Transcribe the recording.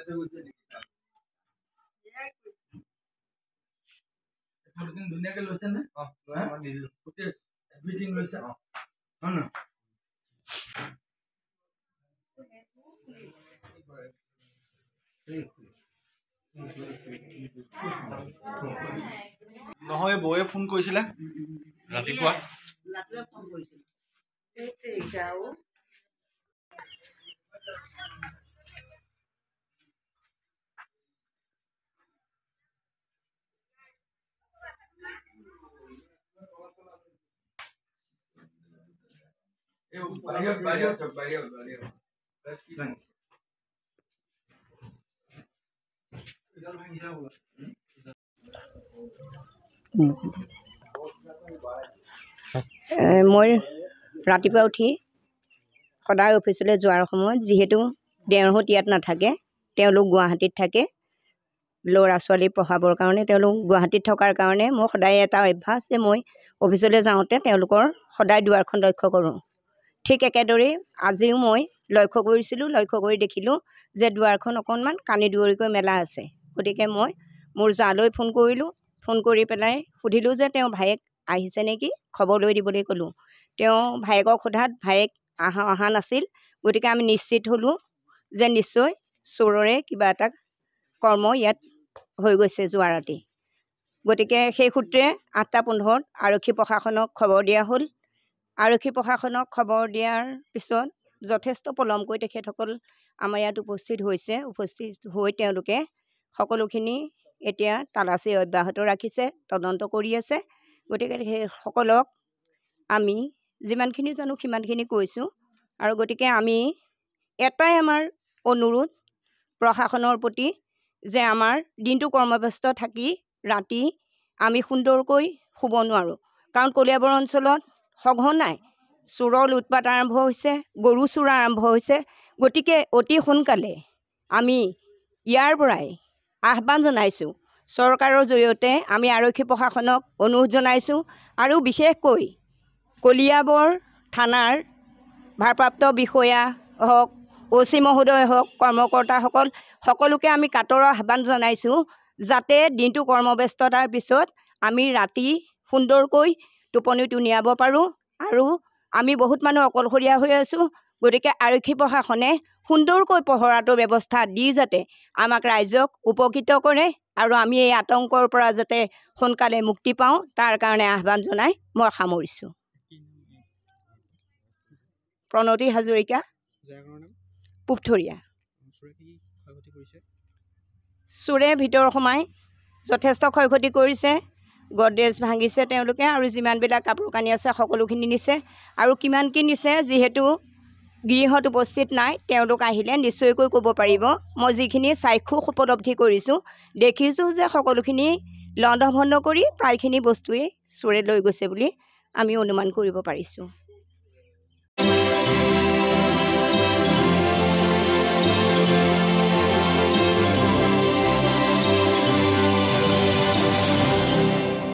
बैठे हुए ये तो लेकिन दुनिया के लोशन है हां हां ले लो कुत्ते एवरीथिंग लोशन हां हां ना নহয় বয়ে ফোন কৰিছিলে ৰাতিপুৱা ফোন কৰিছিলে মই ৰাতিপুৱা উঠি সদায় অফিচলৈ যোৱাৰ সময়ত যিহেতু তেওঁহত ইয়াত নাথাকে তেওঁলোক গুৱাহাটীত থাকে ল'ৰা ছোৱালী পঢ়াবৰ কাৰণে তেওঁলোক গুৱাহাটীত থকাৰ কাৰণে মোৰ সদায় এটা অভ্যাস যে মই অফিচলৈ যাওঁতে তেওঁলোকৰ সদায় দুৱাৰখন লক্ষ্য কৰোঁ ঠিক একেদৰেই আজিও মই লক্ষ্য কৰিছিলোঁ লক্ষ্য কৰি দেখিলোঁ যে দুৱাৰখন অকণমান কানি দুৱৰিকৈ মেলা আছে গতিকে মই মোৰ জালৈ ফোন কৰিলোঁ ফোন কৰি পেলাই সুধিলোঁ যে তেওঁ ভায়েক আহিছে নেকি খবৰ লৈ দিবলৈ ক'লোঁ তেওঁ ভায়েকক সোধাত ভায়েক আহা অহা নাছিল গতিকে আমি নিশ্চিত হ'লোঁ যে নিশ্চয় চোৰৰে কিবা এটা কৰ্ম ইয়াত হৈ গৈছে যোৱা ৰাতি গতিকে সেই সূত্ৰে আঠটা পোন্ধৰত আৰক্ষী প্ৰশাসনক খবৰ দিয়া হ'ল আৰক্ষী প্ৰশাসনক খবৰ দিয়াৰ পিছত যথেষ্ট পলমকৈ তেখেতসকল আমাৰ ইয়াত উপস্থিত হৈছে উপস্থিত হৈ তেওঁলোকে সকলোখিনি এতিয়া তালাচী অব্যাহত ৰাখিছে তদন্ত কৰি আছে গতিকে সেইসকলক আমি যিমানখিনি জানো সিমানখিনি কৈছোঁ আৰু গতিকে আমি এটাই আমাৰ অনুৰোধ প্ৰশাসনৰ প্ৰতি যে আমাৰ দিনটো কৰ্মব্যস্ত থাকি ৰাতি আমি সুন্দৰকৈ শুব নোৱাৰোঁ কাৰণ কলিয়াবৰ অঞ্চলত সঘনাই চোৰৰ লুটপাত আৰম্ভ হৈছে গৰু চোৰা আৰম্ভ হৈছে গতিকে অতি সোনকালে আমি ইয়াৰ পৰাই আহ্বান জনাইছোঁ চৰকাৰৰ জৰিয়তে আমি আৰক্ষী প্ৰশাসনক অনুৰোধ জনাইছোঁ আৰু বিশেষকৈ কলিয়াবৰ থানাৰ ভাৰপ্ৰাপ্ত বিষয়া হওক অ চি মহোদয় হওক কৰ্মকৰ্তাসকল সকলোকে আমি কাটৰ আহ্বান জনাইছোঁ যাতে দিনটো কৰ্মব্যস্ততাৰ পিছত আমি ৰাতি সুন্দৰকৈ টোপনিটো নিয়াব পাৰোঁ আৰু আমি বহুত মানুহ অকলশৰীয়া হৈ আছোঁ গতিকে আৰক্ষী প্ৰশাসনে সুন্দৰকৈ পহৰাটো ব্যৱস্থা দি যাতে আমাক ৰাইজক উপকৃত কৰে আৰু আমি এই আতংকৰ পৰা যাতে সোনকালে মুক্তি পাওঁ তাৰ কাৰণে আহ্বান জনাই মই সামৰিছোঁ প্ৰণতি হাজৰিকা পুবথৰীয়া চোৰে ভিতৰ সোমাই যথেষ্ট ক্ষয় ক্ষতি কৰিছে গডৰেজ ভাঙিছে তেওঁলোকে আৰু যিমানবিলাক কাপোৰ কানি আছে সকলোখিনি নিছে আৰু কিমান কি নিছে যিহেতু গৃহত উপস্থিত নাই তেওঁলোক আহিলে নিশ্চয়কৈ ক'ব পাৰিব মই যিখিনি চাক্ষুষ উপলব্ধি কৰিছোঁ দেখিছোঁ যে সকলোখিনি লণ্ড লণ্ডভণ্ড কৰি প্ৰায়খিনি বস্তুৱেই চোৰে লৈ গৈছে বুলি আমি অনুমান কৰিব পাৰিছোঁ